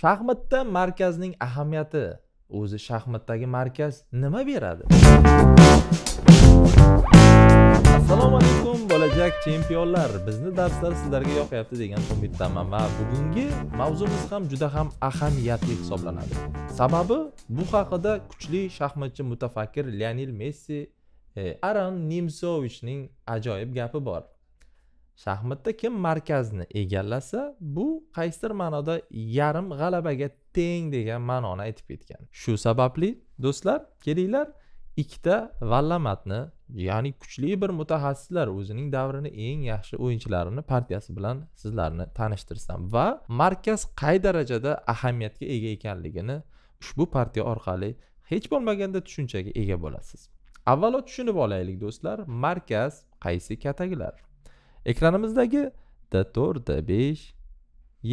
shaxmatda markazning ahamiyati o'zi shaxmatdagi markaz nima beradi assalomu alaykum bo'lajak chempionlar bizni darslar sizlarga yoqyapti degan umiddaman va bugungi mavzumiz ham juda ham ahamiyatli hisoblanadi sababi bu haqida kuchli shaxmatchi mutafakkir leonil messi e, aran nimsovichning ajoyib gapi bor shaxmatda kim markazni egallasa bu qaysidir ma'noda yarim g'alabaga teng degan ma'noni aytib ketgan shu sababli do'stlar kelinglar ikkita vallamatni ya'ni kuchli bir mutaxassislar o'zining davrini eng yaxshi o'yinchilarini partiyasi bilan sizlarni tanishtirsam va markaz qay darajada ahamiyatga ega ekanligini ushbu partiya orqali hech bo'lmaganda tushunchaga ega bo'lasiz avvalo tushunib olaylik do'stlar markaz qaysi katagilar ekranimizdagi d4 d5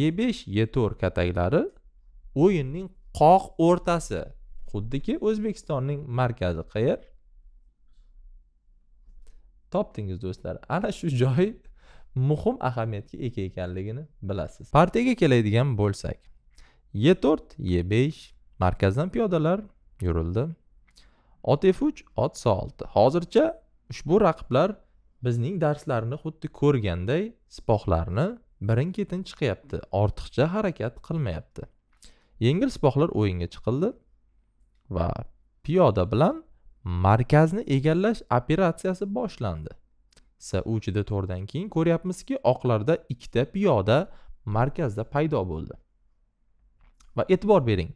e5 e4 kataklari o'yinning qoq o'rtasi xuddiki o'zbekistonning markazi qayer topdingiz do'stlar ana shu joy muhim ahamiyatga ega ekanligini bilasiz partiyaga keladigan bo'lsak e 4 e 5 markazdan piyodalar yurildi ot f 3 ot c 6 hozircha ushbu raqiblar bizning darslarni xuddi ko'rganday sipohlarni birin ketin chiqyapti ortiqcha harakat qilmayapti yengil sipohlar o'yinga chiqildi va piyoda bilan markazni egallash operatsiyasi boshlandi sa uchida to'rdan keyin ko'ryapmizki oqlarda ikkita piyoda markazda paydo bo'ldi va e'tibor bering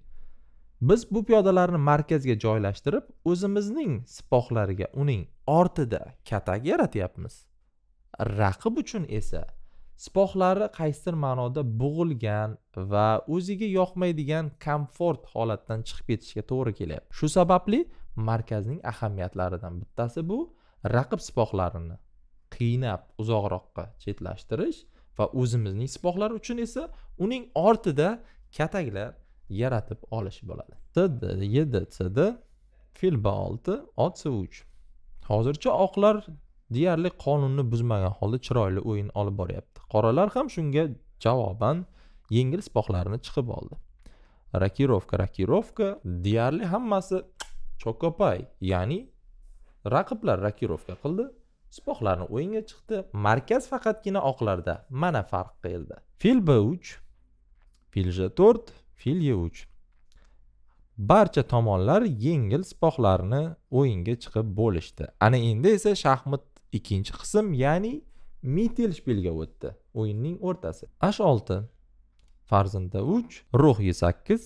biz bu piyodalarni markazga joylashtirib o'zimizning sipohlariga uning ortida katak yaratyapmiz raqib uchun esa sipohlari qaysidir ma'noda bo'g'ilgan va o'ziga yoqmaydigan komfort holatdan chiqib ketishga to'g'ri kelyapti shu sababli markazning ahamiyatlaridan bittasi bu raqib sipohlarini qiynab uzoqroqqa chetlashtirish va o'zimizning sipohlar uchun esa uning ortida kataklar yaratib olish bo'ladi td yedi cd filba olti c uch hozircha oqlar deyarli qonunni buzmagan holda chiroyli o'yin olib boryapti qoralar ham shunga javoban yengil sipohlarini chiqib oldi rakirovka rakirovka deyarli hammasi chokopay ya'ni raqiblar rakirovka qildi sipohlarni o'yinga chiqdi markaz faqatgina oqlarda mana farq fil b uch j to'rt e uch barcha tomonlar yengil sipohlarni o'yinga chiqib bo'lishdi ana endi esa shaxmat ikkinchi qism ya'ni mitelshpilga o'tdi o'yinning o'rtasi h olti farzanda uch ruhiy sakkiz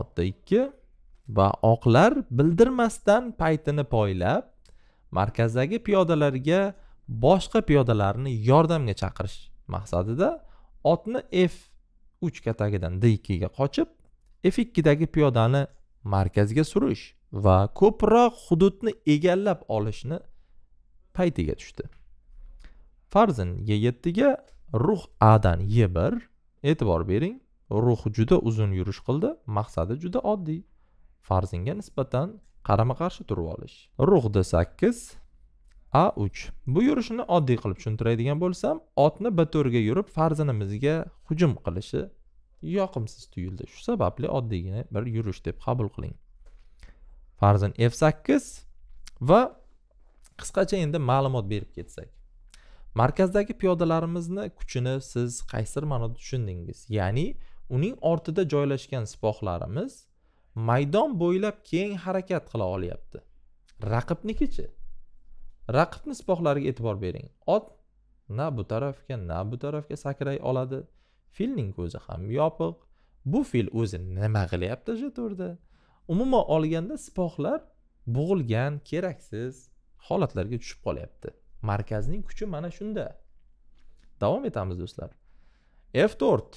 otda ikki va oqlar bildirmasdan paytini poylab markazdagi piyodalarga boshqa piyodalarni yordamga chaqirish maqsadida otni f uchga katagidan d ikkiga qochib f 2 dagi piyodani markazga surish va ko'proq hududni egallab olishni paytiga tushdi farzin y7 ga ruh a dan e 1 e'tibor bering ruh juda uzun yurish qildi maqsadi juda oddiy farzinga nisbatan qarama qarshi turib olish ruh d 8 a 3 bu yurishni oddiy qilib tushuntiradigan bo'lsam otni b ga yurib farzinimizga hujum qilishi yoqimsiz tuyuldi shu sababli oddiygina bir yurish deb qabul qiling farzan f sakkiz va qisqacha endi ma'lumot berib ketsak markazdagi piyodalarimizni kuchini siz qaysir ma'noda tushundingiz ya'ni uning ortida joylashgan sipohlarimiz maydon bo'ylab keng harakat qila olyapti raqibnikichi raqibni sipohlariga e'tibor bering ot na bu tarafga na bu tarafga sakray oladi filning ko'zi ham yopiq bu fil o'zi nima qilyapti to'rda umuman olganda sipohlar bo'g'ilgan keraksiz holatlarga tushib qolyapti markazning kuchi mana shunda davom etamiz do'stlar f to'rt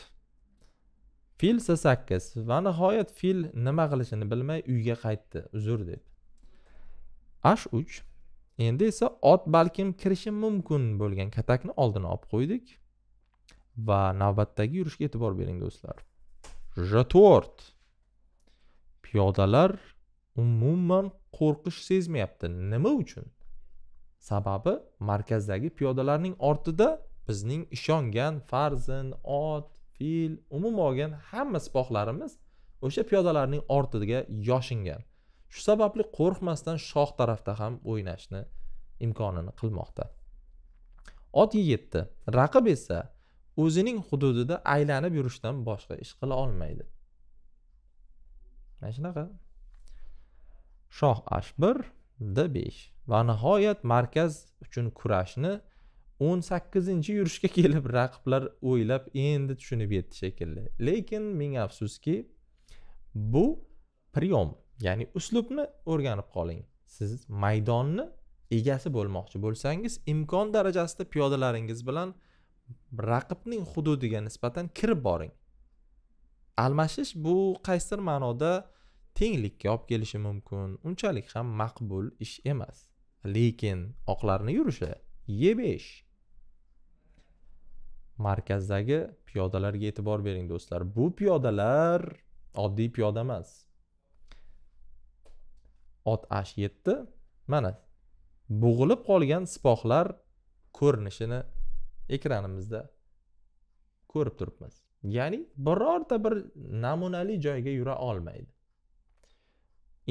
fil s sakkiz va nihoyat fil nima qilishini bilmay uyga qaytdi uzr deb h uch endi esa ot balkim kirishi mumkin bo'lgan katakni oldini olib qo'ydik va navbatdagi yurishga e'tibor bering do'stlar жаторт piyodalar umuman qo'rqish sezmayapti nima uchun sababi markazdagi piyodalarning ortida bizning ishongan farzin ot fil umuman olgan hamma sipohlarimiz o'sha piyodalarning ortiga yoshingan shu sababli qo'rqmasdan shoh tarafda ham o'ynashni imkonini qilmoqda ot e raqib esa o'zining hududida aylanib yurishdan boshqa ish qila olmaydi mana shunaqa shoh h bir d besh va nihoyat markaz uchun kurashni o'n sakkizinchi yurishga kelib raqiblar o'ylab endi tushunib yetdi shekilli lekin ming afsuski bu priyom ya'ni uslubni o'rganib qoling siz maydonni egasi bo'lmoqchi bo'lsangiz imkon darajasida piyodalaringiz bilan raqibning hududiga nisbatan kirib boring almashish bu qaysidir ma'noda tenglikka olib kelishi mumkin unchalik ham maqbul ish emas lekin oqlarni yurishi ye besh markazdagi piyodalarga e'tibor bering do'stlar bu piyodalar oddiy piyoda emas ot h yetdi mana bo'g'ilib qolgan sipohlar ko'rinishini ekranimizda ko'rib turibmiz ya'ni birorta bir namunali joyga yura olmaydi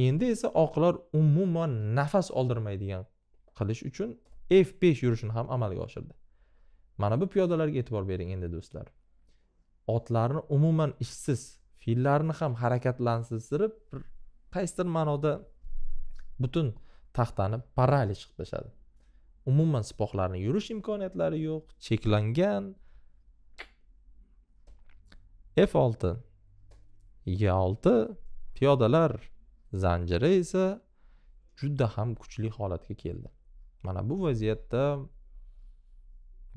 endi esa oqlar umuman nafas oldirmaydigan qilish uchun f5 yurishini ham amalga oshirdi mana bu piyodalarga e'tibor bering endi do'stlar otlarni umuman ishsiz fillarni ham harakatlansizdirib qaysidir ma'noda butun taxtani paraliz qilib tashladi umuman sipohlarni yurish imkoniyatlari yo'q cheklangan f olti g olti piyodalar zanjiri esa juda ham kuchli holatga keldi mana bu vaziyatda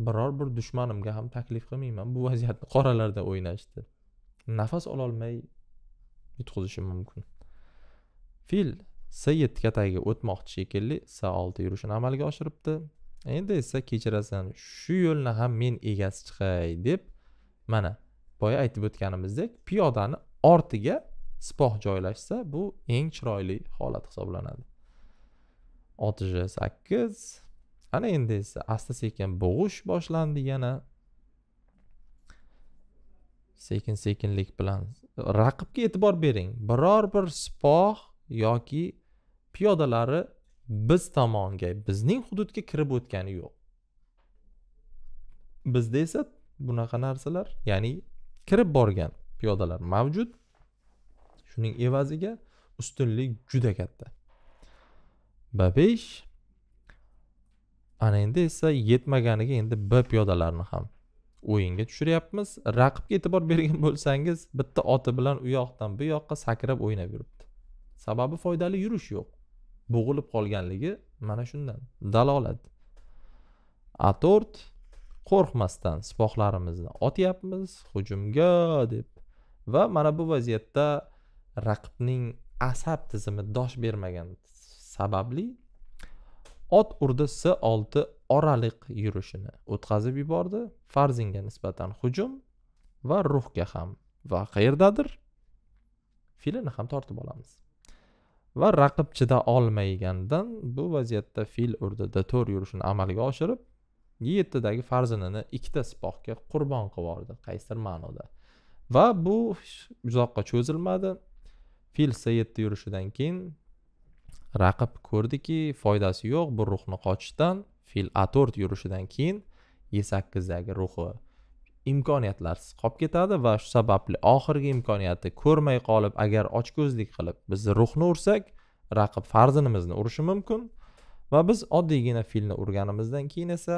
biror bir dushmanimga ham taklif qilmayman bu vaziyatni qoralarda o'ynashdi nafas ololmay yutqizishi mumkin fil s yetti katagiga o'tmoqchi shekilli s olti yurishini amalga oshiribdi endi esa kechirasan shu yo'lni ham men egasi chiqay deb mana boya aytib o'tganimizdek piyodani ortiga sipoh joylashsa bu eng chiroyli holat hisoblanadi olti sakkiz ana endi esa asta sekin bo'g'ish boshlandi yana sekin sekinlik bilan raqibga e'tibor bering biror bir sipoh yoki piyodalari biz tomonga bizning hududga kirib o'tgani yo'q bizda esa bunaqa narsalar ya'ni kirib borgan piyodalar mavjud shuning evaziga ustunlik juda katta b besh ana endi esa yetmaganiga endi b piyodalarni ham o'yinga tushiryapmiz raqibga e'tibor bergan bo'lsangiz bitta oti bilan u yoqdan bu yoqqa sakrab o'ynab yuribdi sababi foydali yurish yo'q bo'g'ilib qolganligi mana shundan dalolat a to'rt qo'rqmasdan sipohlarimizni otyapmiz hujumga deb va mana bu vaziyatda raqibning asab tizimi dosh bermagan sababli ot urdi s olti oraliq yurishini o'tkazib yubordi farzinga nisbatan hujum va ruhga ham va qayerdadir filini ham tortib olamiz va raqib chida olmaganidan bu vaziyatda fil urdida to'r yurishini amalga oshirib yettidagi farzandini ikkita sipohga qurbon qilib yubordi qaysidir ma'noda va bu uzoqqa cho'zilmadi fil esa yetti yurishidan keyin raqib ko'rdiki foydasi yo'q bu ruhni qochishdan fil a to'rt yurishidan keyin e sakkizdagi ruhi imkoniyatlarsiz qolib ketadi va shu sababli oxirgi imkoniyatni ko'rmay qolib agar ochko'zlik qilib biz ruhni ursak raqib farzinimizni urishi mumkin va biz oddiygina filni urganimizdan keyin esa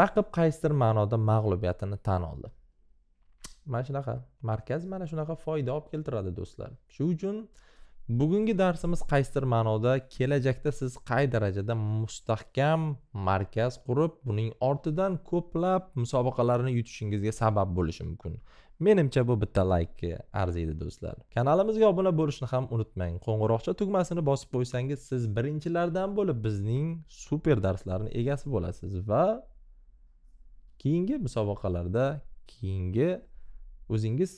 raqib qaysidir ma'noda mag'lubiyatini tan oldi mana shunaqa markaz mana shunaqa foyda olib keltiradi do'stlar shuning uchun bugungi darsimiz qaysidir ma'noda kelajakda siz qay darajada mustahkam markaz qurib buning ortidan ko'plab musobaqalarni yutishingizga sabab bo'lishi mumkin menimcha bu bitta laykka arziydi do'stlar kanalimizga obuna bo'lishni ham unutmang qo'ng'iroqcha tugmasini bosib qo'ysangiz siz birinchilardan bo'lib bizning super darslarni egasi bo'lasiz va keyingi musobaqalarda keyingi o'zingiz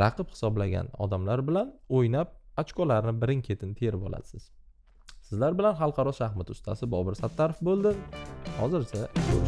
raqib hisoblagan odamlar bilan o'ynab ochkolarni birin ketin terib olasiz sizlar bilan xalqaro shaxmat ustasi bobur sattarov bo'ldi hozircha